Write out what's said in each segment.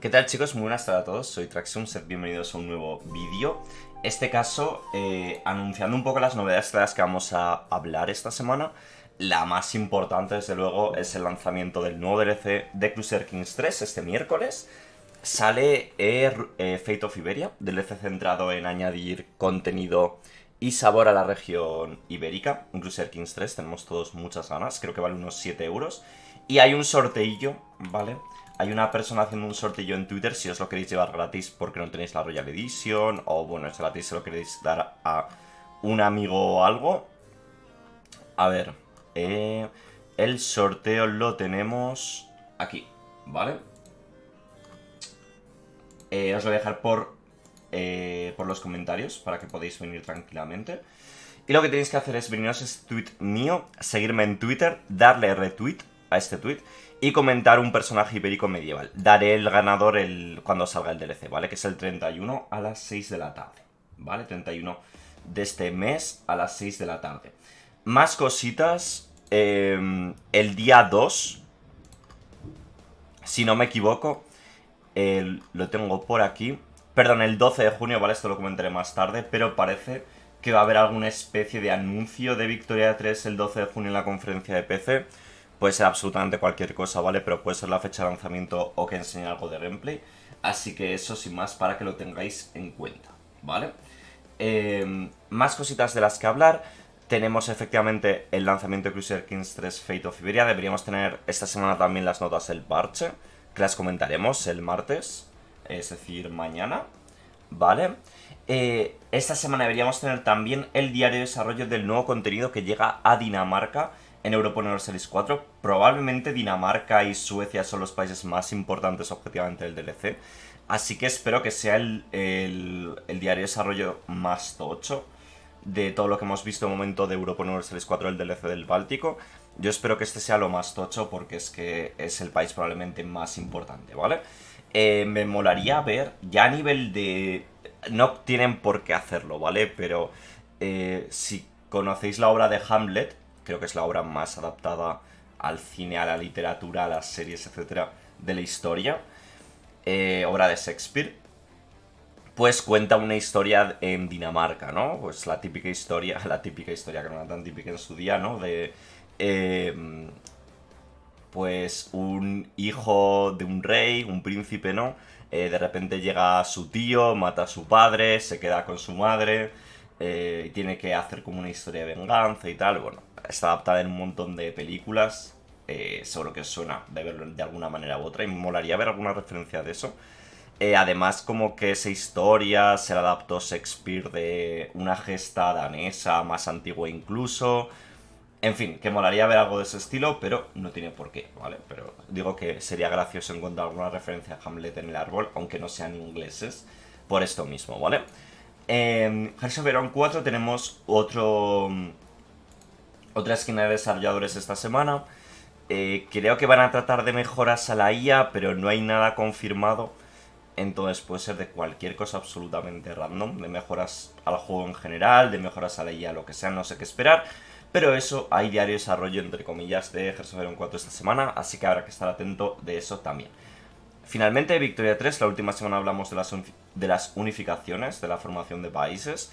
¿Qué tal chicos? Muy buenas tardes a todos, soy Traxum, ser bienvenidos a un nuevo vídeo. Este caso, eh, anunciando un poco las novedades de las que vamos a hablar esta semana, la más importante desde luego es el lanzamiento del nuevo DLC de Cruiser Kings 3 este miércoles. Sale eh, eh, Fate of Iberia, DLC centrado en añadir contenido y sabor a la región ibérica. Cruiser Kings 3, tenemos todos muchas ganas, creo que vale unos 7 euros. Y hay un sorteillo, ¿vale? Hay una persona haciendo un sorteo en Twitter si os lo queréis llevar gratis porque no tenéis la Royal Edition o bueno, es gratis si lo queréis dar a un amigo o algo. A ver, eh, el sorteo lo tenemos aquí, ¿vale? Eh, os lo voy a dejar por, eh, por los comentarios para que podáis venir tranquilamente. Y lo que tenéis que hacer es veniros a este tweet mío, seguirme en Twitter, darle retweet a este tweet y comentar un personaje ibérico medieval. Daré el ganador el, cuando salga el DLC, ¿vale? Que es el 31 a las 6 de la tarde, ¿vale? 31 de este mes a las 6 de la tarde. Más cositas, em, el día 2, si no me equivoco, lo tengo por aquí. Perdón, el 12 de junio, ¿vale? Esto lo comentaré más tarde, pero parece que va a haber alguna especie de anuncio de Victoria 3 el 12 de junio en la conferencia de PC Puede ser absolutamente cualquier cosa, ¿vale? Pero puede ser la fecha de lanzamiento o que enseñe algo de gameplay. Así que eso sin más para que lo tengáis en cuenta, ¿vale? Em, más cositas de las que hablar. Tenemos efectivamente el lanzamiento de Cruiser Kings 3 Fate of Iberia. Deberíamos tener esta semana también las notas del parche, que las comentaremos el martes, es decir, mañana. ¿Vale? Eh, esta semana deberíamos tener también el diario de desarrollo del nuevo contenido que llega a Dinamarca en Europa Series 4. Probablemente Dinamarca y Suecia son los países más importantes objetivamente del DLC. Así que espero que sea el, diario de desarrollo más tocho de todo lo que hemos visto en el momento de Europa Universalis 4, el DLC del Báltico. Yo espero que este sea lo más tocho porque es que es el país probablemente más importante, ¿vale? Eh, me molaría ver, ya a nivel de... No tienen por qué hacerlo, ¿vale? Pero eh, si conocéis la obra de Hamlet, creo que es la obra más adaptada al cine, a la literatura, a las series, etcétera, de la historia, eh, obra de Shakespeare, pues cuenta una historia en Dinamarca, ¿no? Pues la típica historia, la típica historia que no era tan típica en su día, ¿no? De. Eh, pues un hijo de un rey, un príncipe, ¿no? Eh, de repente llega su tío, mata a su padre, se queda con su madre, y tiene que hacer como una historia de venganza y tal, bueno está adaptada en un montón de películas. Eh, sobre lo que suena de de alguna manera u otra y me molaría ver alguna referencia de eso. Eh, además, como que esa historia se la adaptó Shakespeare de una gesta danesa más antigua incluso. En fin, que molaría ver algo de ese estilo, pero no tiene por qué, ¿vale? Pero digo que sería gracioso encontrar alguna referencia a Hamlet en el árbol, aunque no sean ingleses, por esto mismo, ¿vale? En verón 4 tenemos otro otra esquina de desarrolladores esta semana. Eh, creo que van a tratar de mejoras a la IA, pero no hay nada confirmado. Entonces puede ser de cualquier cosa absolutamente random, de mejoras al juego en general, de mejoras a la IA, lo que sea, no sé qué esperar. Pero eso, hay diario desarrollo, entre comillas, de Verón 4 esta semana, así que habrá que estar atento de eso también. Finalmente, Victoria 3, la última semana hablamos de las unificaciones, de la formación de países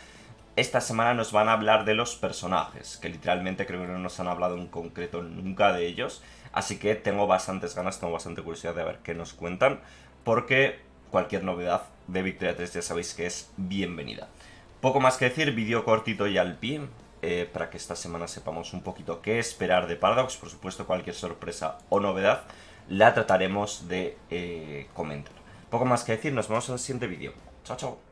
esta semana nos van a hablar de los personajes, que literalmente creo que no nos han hablado en concreto nunca de ellos, así que tengo bastantes ganas, tengo bastante curiosidad de ver qué nos cuentan, porque cualquier novedad de Victoria 3 ya sabéis que es bienvenida. Poco más que decir, vídeo cortito y al pie, eh, para que esta semana sepamos un poquito qué esperar de Paradox, por supuesto cualquier sorpresa o novedad la trataremos de eh, comentar. Poco más que decir, nos vemos en el siguiente vídeo. Chao, chao.